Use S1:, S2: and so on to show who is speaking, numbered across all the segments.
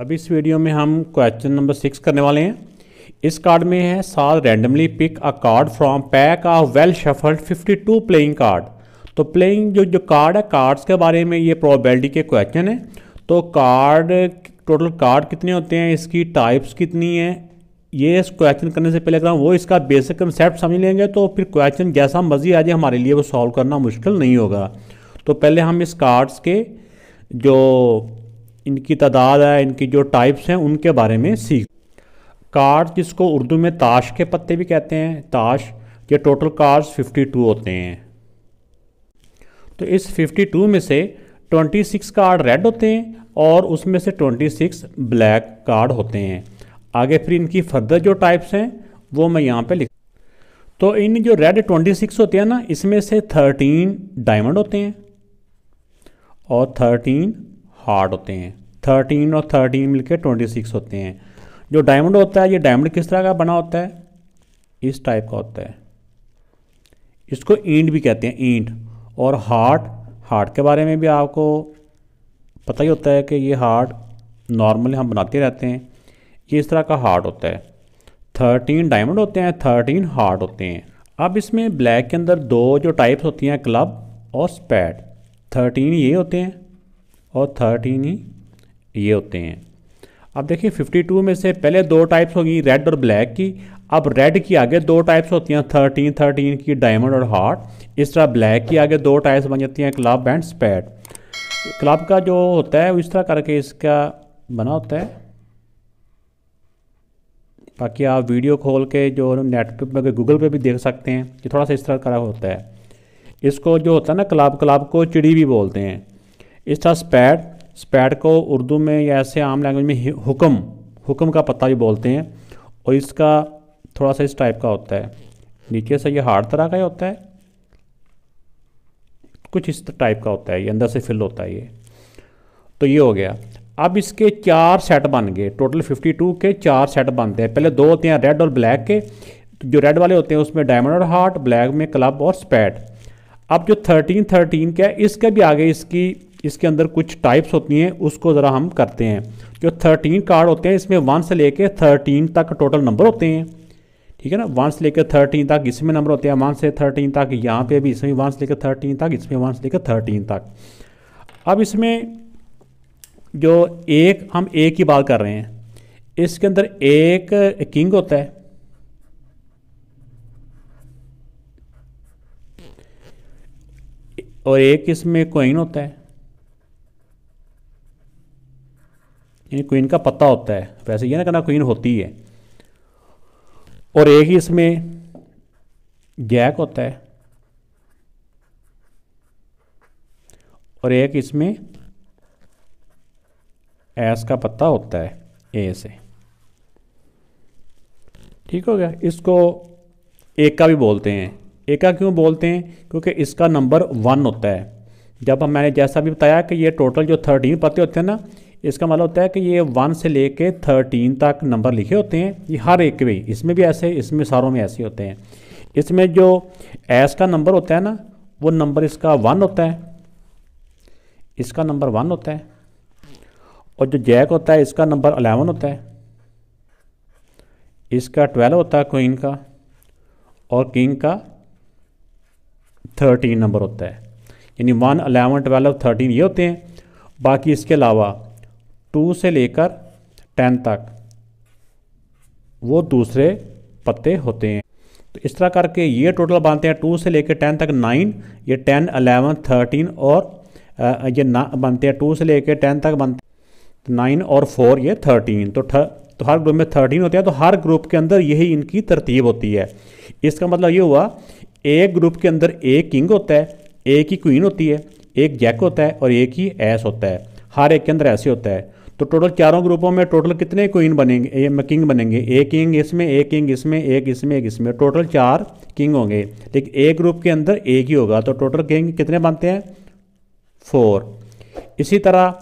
S1: अब इस वीडियो में हम क्वेश्चन नंबर सिक्स करने वाले हैं इस कार्ड में है साल randomly pick a card from pack of well shuffled 52 playing card तो प्लेइंग जो जो कार्ड है कार्ड्स के बारे में ये प्रोबेबिलिटी के क्वेश्चन है तो कार्ड टोटल कार्ड कितने होते हैं इसकी टाइप्स कितनी हैं ये इस क्वेश्चन करने से पहले अगर हम वो इसका बेसिक कंसेप्ट समझ लेंगे तो फिर क्वेश्चन जैसा मर्जी आ जाए हमारे लिए वो सॉल्व करना मुश्किल नहीं होगा तो पहले हम इस कार्ड्स के जो इनकी तादाद है इनकी जो टाइप्स हैं उनके बारे में सीख कार्ड जिसको उर्दू में ताश के पत्ते भी कहते हैं ताश ये टोटल कार्ड्स 52 होते हैं तो इस 52 में से 26 कार्ड रेड होते हैं और उसमें से 26 ब्लैक कार्ड होते हैं आगे फिर इनकी फर्दर जो टाइप्स हैं वो मैं यहाँ पे लिख तो इन जो रेड 26 होते हैं ना इसमें से 13 डायमंड होते हैं और हार्ड होते हैं थर्टीन और थर्टीन मिलकर ट्वेंटी सिक्स होते हैं जो डायमंड होता है ये डायमंड किस तरह का बना होता है इस टाइप का होता है इसको ईंट भी कहते हैं ईंट और हार्ट हार्ट के बारे में भी आपको पता ही होता है कि ये हार्ट नॉर्मल हम बनाते रहते हैं ये इस तरह का हार्ट होता है थर्टीन डायमंड होते हैं थर्टीन हार्ट होते हैं अब इसमें ब्लैक के अंदर दो जो टाइप्स होती हैं क्लब और स्पैड थर्टीन ये होते हैं और थर्टीन ही ये होते हैं अब देखिए 52 में से पहले दो टाइप्स होगी रेड और ब्लैक की अब रेड की आगे दो टाइप्स होती हैं थर्टीन थर्टीन की डायमंड और हार्ट इस तरह ब्लैक की आगे दो टाइप्स बन जाती हैं क्लब एंड स्पैड क्लब का जो होता है इस तरह करके इसका बना होता है बाकी आप वीडियो खोल के जो नेट पे गूगल मतलब पे भी देख सकते हैं कि थोड़ा सा इस तरह का होता है इसको जो होता है ना क्लाब क्लाब को चिड़ी भी बोलते हैं इस तरह स्पैड स्पैड को उर्दू में या ऐसे आम लैंग्वेज में हुक्म हुक्म का पत्ता भी बोलते हैं और इसका थोड़ा सा इस टाइप का होता है नीचे से ये हार्ड तरह का ही होता है कुछ इस टाइप का होता है ये अंदर से फिल होता है ये तो ये हो गया अब इसके चार सेट बन गए टोटल 52 के चार सेट बनते हैं पहले दो होते हैं रेड और ब्लैक के जो रेड वाले होते हैं उसमें डायमंड और हार्ट ब्लैक में क्लब और स्पैड अब जो थर्टीन थर्टीन के है इसके भी आगे इसकी इसके अंदर कुछ टाइप्स होती हैं उसको ज़रा हम करते हैं जो थर्टीन कार्ड होते हैं इसमें वन से लेके थर्टीन तक टोटल नंबर होते हैं ठीक है ना वन से लेकर थर्टीन तक इसमें नंबर होते हैं वन से थर्टीन तक यहाँ पे भी इसमें वन से लेकर थर्टीन तक इसमें वन से लेकर थर्टीन तक अब इसमें जो एक हम एक की बात कर रहे हैं इसके अंदर एक किंग होता है और एक इसमें कोइन होता है यानी क्वीन का पत्ता होता है वैसे ये ना कहना क्वीन होती है और एक ही इसमें गैक होता है और एक इसमें एस का पत्ता होता है ए से ठीक हो गया इसको एक का भी बोलते हैं एक का क्यों बोलते हैं क्योंकि इसका नंबर वन होता है जब हम मैंने जैसा भी बताया कि ये टोटल जो थर्टीन पत्ते होते हैं ना इसका मतलब होता है कि ये वन से ले कर थर्टीन तक नंबर लिखे होते हैं ये हर एक में इसमें भी ऐसे इसमें सारों में ऐसे होते हैं इसमें जो एस का नंबर होता है ना वो नंबर इसका वन होता है इसका नंबर वन होता है और जो जैक होता है इसका नंबर अलेवन होता है इसका ट्वेल्व होता है क्वीन का और किंग का थर्टीन नंबर होता है यानी वन अलेवन ट्वेल्व थर्टीन ये होते हैं बाकी इसके अलावा टू से लेकर टेन तक वो दूसरे पत्ते होते हैं तो इस तरह करके ये टोटल बनते हैं टू से लेकर टेन तक नाइन ये टेन अलेवन थर्टीन और ये ना बनते हैं टू से लेकर टेन तक बनते तो नाइन और फोर ये थर्टीन तो तो हर ग्रुप में थर्टीन होते हैं तो हर ग्रुप के अंदर यही इनकी तरतीब होती है इसका मतलब ये हुआ एक ग्रुप के अंदर एक किंग होता है एक ही क्वीन होती है एक जैक होता है और एक ही एस होता है हर एक के अंदर ऐसे होता है तो टोटल चारों ग्रुपों में टोटल कितने क्वीन बनेंगे ये किंग बनेंगे एक किंग इसमें एक किंग इसमें एक इसमें एक इसमें टोटल चार किंग होंगे लेकिन एक ग्रुप के अंदर एक ही होगा तो टोटल किंग कितने बनते हैं फोर इसी तरह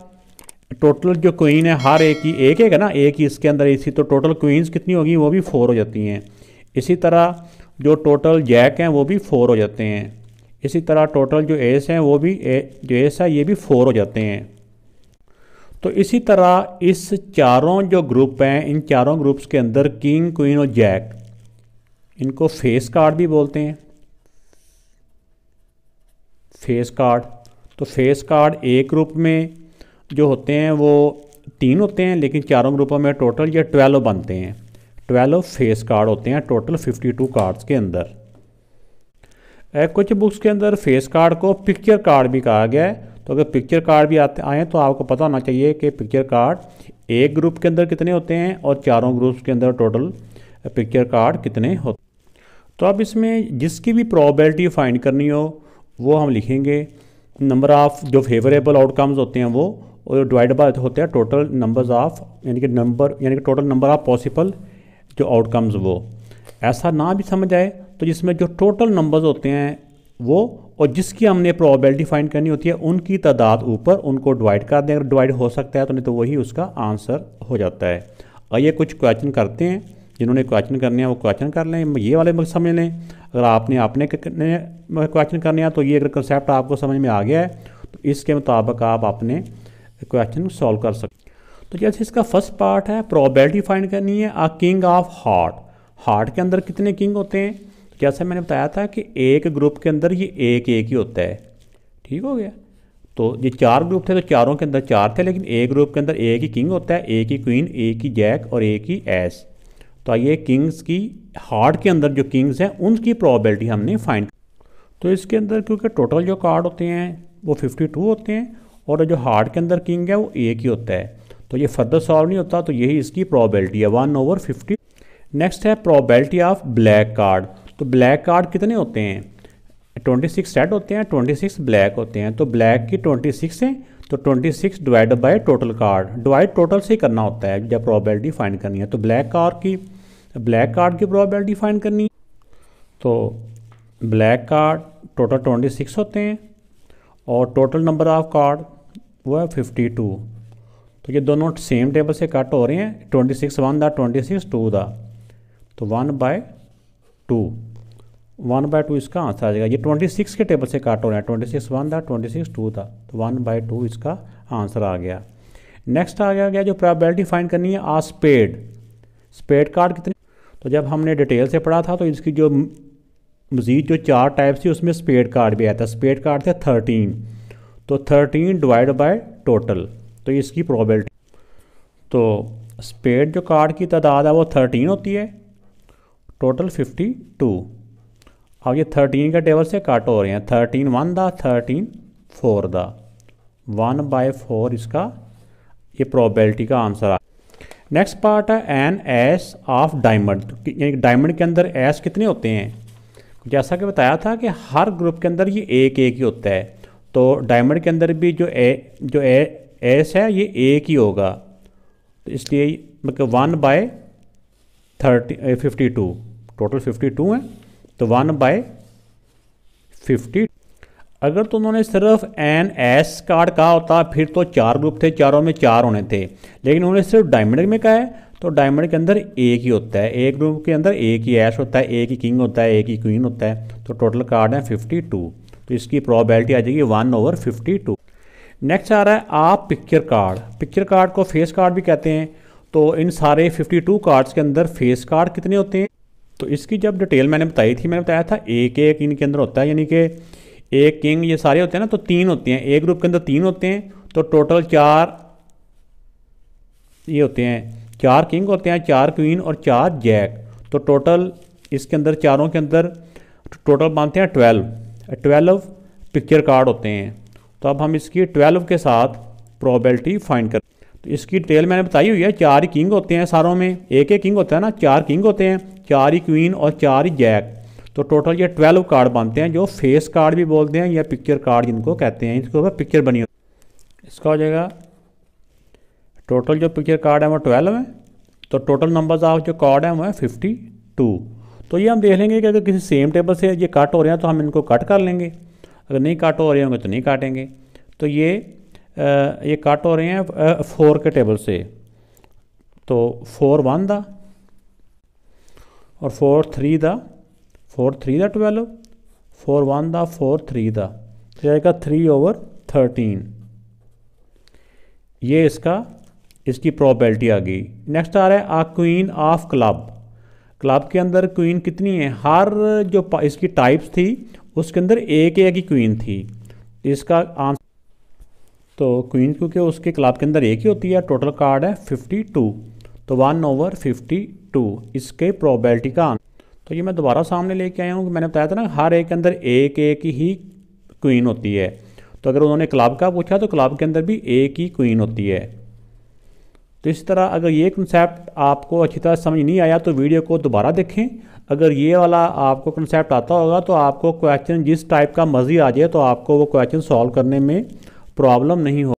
S1: टोटल जो क्वीन है हर एक ही एक एक है ना एक ही इसके अंदर इसी तो टोटल क्वींस कितनी होगी वो भी फोर हो जाती हैं इसी तरह जो टोटल जैक हैं वो भी फोर हो जाते हैं इसी तरह टोटल जो एस हैं वो भी ए, जो एस है ये भी फोर हो जाते हैं तो इसी तरह इस चारों जो ग्रुप हैं इन चारों ग्रुप्स के अंदर किंग क्वीन और जैक इनको फेस कार्ड भी बोलते हैं फेस कार्ड तो फेस कार्ड एक ग्रुप में जो होते हैं वो तीन होते हैं लेकिन चारों ग्रुपों में टोटल ये ट्वेल्व बनते हैं ट्वेल्व फेस कार्ड होते हैं टोटल फिफ्टी टू कार्ड्स के अंदर कुछ बुक्स के अंदर फेस कार्ड को पिक्चर कार्ड भी कहा गया है तो अगर पिक्चर कार्ड भी आते आए तो आपको पता होना चाहिए कि पिक्चर कार्ड एक ग्रुप के अंदर कितने होते हैं और चारों ग्रुप्स के अंदर टोटल पिक्चर कार्ड कितने होते तो अब इसमें जिसकी भी प्रोबेबिलिटी फाइंड करनी हो वो हम लिखेंगे नंबर ऑफ़ जो फेवरेबल आउटकम्स होते हैं वो और डिवाइड बाय होते हैं टोटल नंबर्स ऑफ यानी कि नंबर यानी कि टोटल नंबर ऑफ पॉसिबल जो आउटकम्स वो ऐसा ना भी समझ आए तो जिसमें जो टोटल नंबर्स होते हैं वो और जिसकी हमने प्रोबेबिलिटी फाइंड करनी होती है उनकी तादाद ऊपर उनको डिवाइड कर दें अगर डिवाइड हो सकता है तो नहीं तो वही उसका आंसर हो जाता है और ये कुछ क्वेश्चन करते हैं जिन्होंने क्वेश्चन करने हैं वो क्वेश्चन कर लें ये वाले समझ लें अगर आपने अपने क्वेश्चन करने हैं तो ये अगर कंसेप्ट आपको समझ में आ गया है तो इसके मुताबिक आप अपने क्वेश्चन सॉल्व कर सकते तो जैसे इसका फर्स्ट पार्ट है प्रोबेबिलिटी फाइंड करनी है a king of heart heart के अंदर कितने किंग होते हैं जैसे मैंने बताया था कि एक ग्रुप के अंदर ये एक एक ही होता है ठीक हो गया तो ये चार ग्रुप थे तो चारों के अंदर चार थे लेकिन एक ग्रुप के अंदर एक ही किंग होता है एक ही क्वीन एक ही जैक और एक ही एस तो आइए किंग्स की हार्ट के अंदर जो किंग्स हैं उनकी प्रॉबलिटी हमने फाइंड तो इसके अंदर क्योंकि टोटल जो कार्ड होते हैं वो टू होते हैं और जो हार्ट के अंदर किंग है वो एक ही होता है तो ये फर्दर सॉल्व नहीं होता तो यही इसकी प्रॉबिलिटी है वन ओवर फिफ्टी नेक्स्ट है प्रॉबिलिटी ऑफ ब्लैक कार्ड तो ब्लैक कार्ड कितने होते हैं ट्वेंटी सिक्स सेट होते हैं ट्वेंटी सिक्स ब्लैक होते हैं तो ब्लैक की ट्वेंटी सिक्स है तो twenty six divide by total card divide total से करना होता है जब प्रॉबलिटी फाइंड करनी है तो ब्लैक कार्ड की ब्लैक कार्ड की प्रॉबलिटी फाइंड करनी तो black card total twenty six होते हैं और टोटल नंबर ऑफ कार्ड वो है फिफ्टी टू तो ये दोनों सेम टेबल से कट हो रहे हैं ट्वेंटी सिक्स वन दा ट्वेंटी सिक्स टू दा तो one by two one by two इसका आंसर आ जाएगा ये ट्वेंटी सिक्स के टेबल से काट हो रहा है ट्वेंटी सिक्स वन था ट्वेंटी सिक्स टू था तो वन बाय टू इसका आंसर आ गया नेक्स्ट आ गया, गया जो प्रॉबिलिटी फाइंड करनी है आ स्पेड स्पेड कार्ड कितनी तो जब हमने डिटेल से पढ़ा था तो इसकी जो मज़ीद जो चार टाइप्स थी उसमें स्पेड कार्ड भी आया था स्पेड कार्ड थे थर्टीन तो थर्टीन डिवाइड बाय टोटल तो इसकी प्रॉबलिटी तो स्पेड जो कार्ड की तादाद है वो थर्टीन होती है टोटल फिफ्टी टू अब हाँ, ये थर्टीन का टेबल से कट हो रहे हैं थर्टीन वन दा थर्टीन फोर दा वन बाय फोर इसका ये प्रोबेबिलिटी का आंसर आ नेक्स्ट पार्ट है an ace of diamond diamond के अंदर एस कितने होते हैं जैसा कि बताया था कि हर ग्रुप के अंदर ये एक एक ही होता है तो डायमंड के अंदर भी जो ए जो ए एस है ये एक ही होगा तो इसलिए मतलब one by thirty fifty two total fifty two हैं तो वन बाय फिफ्टी अगर तो उन्होंने सिर्फ एन एस कार्ड कहा होता फिर तो चार ग्रुप थे चारों में चार होने थे लेकिन उन्होंने सिर्फ डायमंड में कहा है तो डायमंड के अंदर एक ही होता है एक ग्रुप के अंदर एक ही एस होता है एक ही किंग होता है एक ही क्वीन होता है तो टोटल कार्ड है फिफ्टी टू तो इसकी प्रॉबेलिटी आ जाएगी one over fifty two next आ रहा है आप पिक्चर कार्ड पिक्चर कार्ड को फेस कार्ड भी कहते हैं तो इन सारे 52 कार्ड्स के अंदर फेस कार्ड कितने होते हैं तो इसकी जब डिटेल मैंने बताई थी मैंने बताया था एक एक इनके अंदर होता है यानी कि एक किंग ये सारे होते हैं ना तो तीन होते हैं एक ग्रुप के अंदर तीन होते हैं तो टोटल चार ये होते हैं चार किंग होते हैं चार क्वीन और चार जैक तो टोटल इसके अंदर चारों के अंदर टोटल मानते हैं ट्वेल्व ट्वेल्व पिक्चर कार्ड होते हैं तो अब हम इसकी ट्वेल्व के साथ प्रोबेबिलिटी फाइंड कर तो इसकी डिटेल मैंने बताई हुई है चार ही किंग होते हैं सारों में एक एक किंग होता है ना चार किंग होते हैं चार ही क्वीन और चार ही जैक तो टोटल ये ट्वेल्व कार्ड बनते हैं जो फेस कार्ड भी बोलते हैं या पिक्चर कार्ड जिनको कहते हैं इसके ऊपर पिक्चर बनी होती इसका हो जाएगा टोटल जो पिक्चर कार्ड है वो ट्वेल्व है तो टोटल नंबर्स ऑफ जो कार्ड हैं वो है फिफ्टी टू तो ये हम देख लेंगे कि अगर किसी सेम टेबल से ये कट हो रहे हैं तो हम इनको कट कर लेंगे अगर नहीं कट हो रहे होंगे तो नहीं काटेंगे तो ये ये कट हो रहे हैं फोर के टेबल से तो फोर वन द और फोर थ्री द फोर थ्री द ट्वेल्व फोर वन द फोर थ्री द तो जाएगा थ्री ओवर थर्टीन ये इसका इसकी प्रॉबलिटी आ गई नेक्स्ट आ रहा है आ क्वीन ऑफ क्लब क्लब के अंदर क्वीन कितनी है हर जो इसकी टाइप्स थी उसके अंदर एक एक ही क्वीन थी इसका आंसर तो क्वीन क्योंकि उसके क्लाब के अंदर एक ही होती है टोटल कार्ड है फिफ्टी टू तो वन ओवर फिफ्टी टू इसके प्रोबेबिलिटी का तो ये मैं दोबारा सामने लेके आया हूँ मैंने बताया था ना हर एक के अंदर एक एक ही क्वीन होती है तो अगर उन्होंने क्लाब का पूछा तो क्लाब के अंदर भी एक ही क्वीन होती है तो इस तरह अगर ये कंसेप्ट आपको अच्छी तरह समझ नहीं आया तो वीडियो को दोबारा देखें अगर ये वाला आपको कंसेप्ट आता होगा तो आपको क्वेश्चन जिस टाइप का मर्जी आ जाए तो आपको वो क्वेश्चन सॉल्व करने में प्रॉब्लम नहीं हो